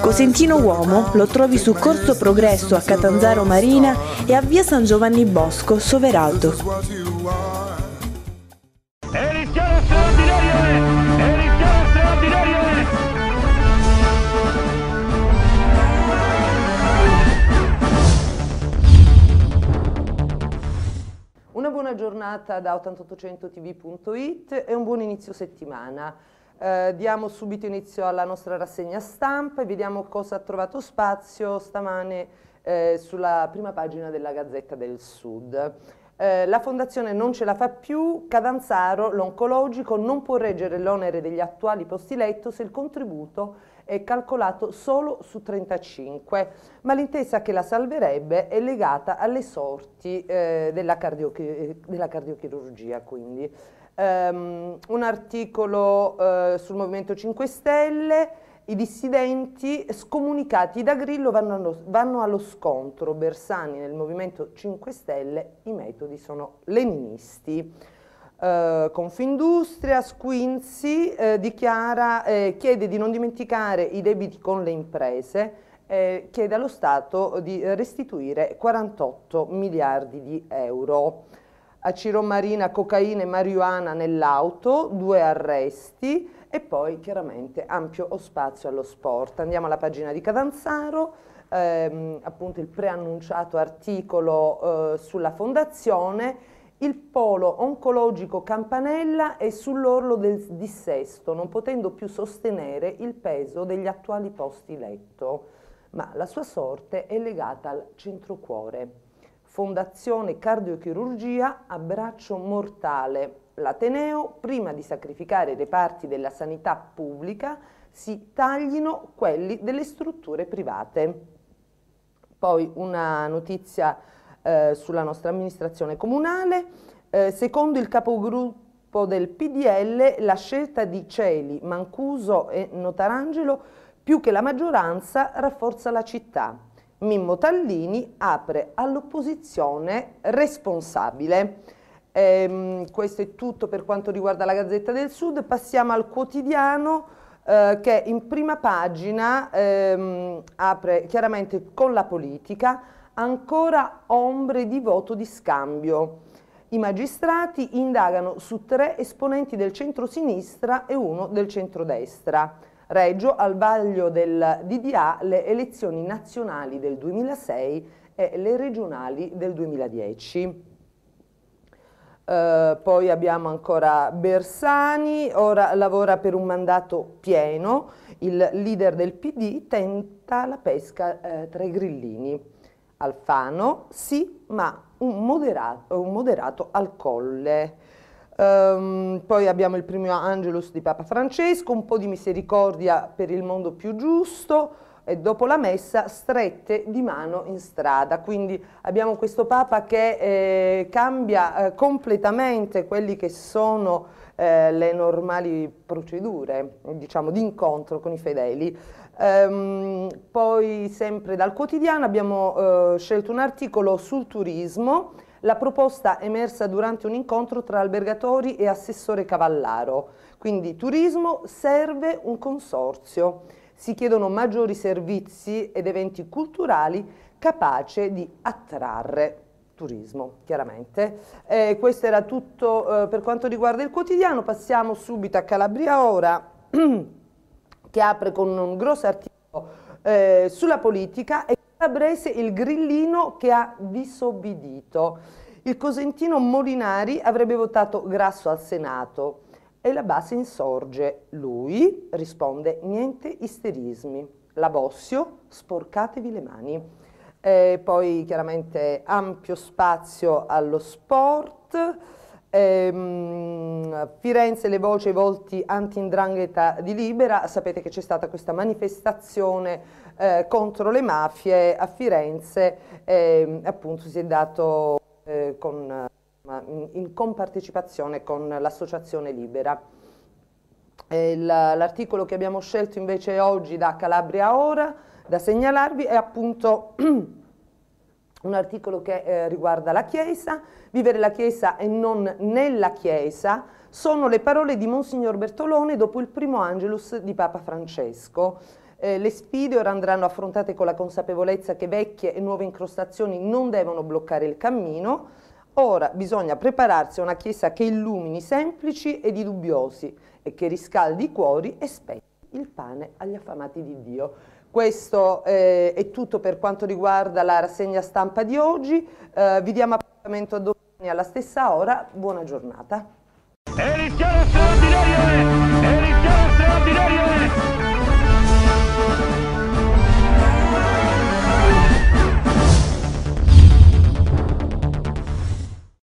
Cosentino Uomo lo trovi su Corso Progresso a Catanzaro Marina e a via San Giovanni Bosco, Soverato. giornata da 8800tv.it e un buon inizio settimana. Eh, diamo subito inizio alla nostra rassegna stampa e vediamo cosa ha trovato spazio stamane eh, sulla prima pagina della Gazzetta del Sud. Eh, la fondazione non ce la fa più, Cadanzaro, l'oncologico, non può reggere l'onere degli attuali posti letto se il contributo è calcolato solo su 35, ma l'intesa che la salverebbe è legata alle sorti eh, della, cardiochi eh, della, cardiochirurgia. Quindi. Um, un articolo uh, sul Movimento 5 Stelle, i dissidenti scomunicati da Grillo vanno allo, vanno allo, scontro, Bersani nel Movimento 5 Stelle, i metodi sono leninisti eh, Confindustria, Squinzi eh, dichiara, eh, chiede di non dimenticare i debiti con le imprese, eh, chiede allo Stato di restituire 48 miliardi di euro. A Ciro Marina cocaina e marijuana nell'auto, due arresti e poi chiaramente ampio spazio allo sport. Andiamo alla pagina di Cadanzaro. Ehm, appunto il preannunciato articolo eh, sulla fondazione il polo oncologico Campanella è sull'orlo del dissesto, non potendo più sostenere il peso degli attuali posti letto, ma la sua sorte è legata al centrocuore. Fondazione Cardiochirurgia a braccio mortale. L'Ateneo, prima di sacrificare i reparti della sanità pubblica, si taglino quelli delle strutture private. Poi una notizia eh, sulla nostra amministrazione comunale. Eh, secondo il capogruppo del PDL, la scelta di Celi, Mancuso e Notarangelo, più che la maggioranza, rafforza la città. Mimmo Tallini apre all'opposizione responsabile. Ehm, questo è tutto per quanto riguarda la Gazzetta del Sud. Passiamo al quotidiano eh, che in prima pagina ehm, apre chiaramente con la politica ancora ombre di voto di scambio. I magistrati indagano su tre esponenti del centro-sinistra e uno del centro-destra. Reggio al vaglio del DDA le elezioni nazionali del 2006 e le regionali del 2010. Uh, eh, poi abbiamo ancora Bersani, ora lavora per un mandato pieno, il leader del PD tenta la pesca eh, tra i grillini. Alfano, sì, ma un moderato, un moderato al colle. Um, poi abbiamo il primo Angelus di Papa Francesco, un po' di misericordia per il mondo più giusto, eh, dopo la messa strette di mano in strada. Quindi abbiamo questo Papa che eh, cambia eh, completamente quelli che sono eh, le normali procedure diciamo, di incontro con i fedeli. Ehm, poi sempre dal quotidiano abbiamo eh, scelto un articolo sul turismo la proposta emersa durante un incontro tra albergatori e assessore Cavallaro. Quindi turismo serve un consorzio si chiedono maggiori servizi ed eventi culturali capaci di attrarre turismo, chiaramente. Eh, questo era tutto eh, per quanto riguarda il quotidiano, passiamo subito a Calabria Ora, che apre con un grosso articolo eh, sulla politica e Calabrese il grillino che ha disobbedito. Il cosentino Molinari avrebbe votato Grasso al Senato. E la base insorge. Lui risponde niente isterismi. La Bossio, sporcatevi le mani. E poi chiaramente ampio spazio allo sport. Ehm, Firenze le voci e i volti anti-indrangheta di Libera, sapete che c'è stata questa manifestazione eh, contro le mafie a Firenze, eh, appunto si è dato eh, con in compartecipazione con l'associazione Libera. L'articolo che abbiamo scelto invece oggi da Calabria Ora da segnalarvi è appunto un articolo che eh, riguarda la Chiesa, vivere la Chiesa e non nella Chiesa, sono le parole di Monsignor Bertolone dopo il primo Angelus di Papa Francesco. Eh, le sfide ora andranno affrontate con la consapevolezza che vecchie e nuove incrostazioni non devono bloccare il cammino, Ora bisogna prepararsi a una chiesa che illumini semplici ed i dubbiosi e che riscaldi i cuori e spetti il pane agli affamati di Dio. Questo eh, è tutto per quanto riguarda la rassegna stampa di oggi. Eh, vi diamo appuntamento a domani alla stessa ora. Buona giornata.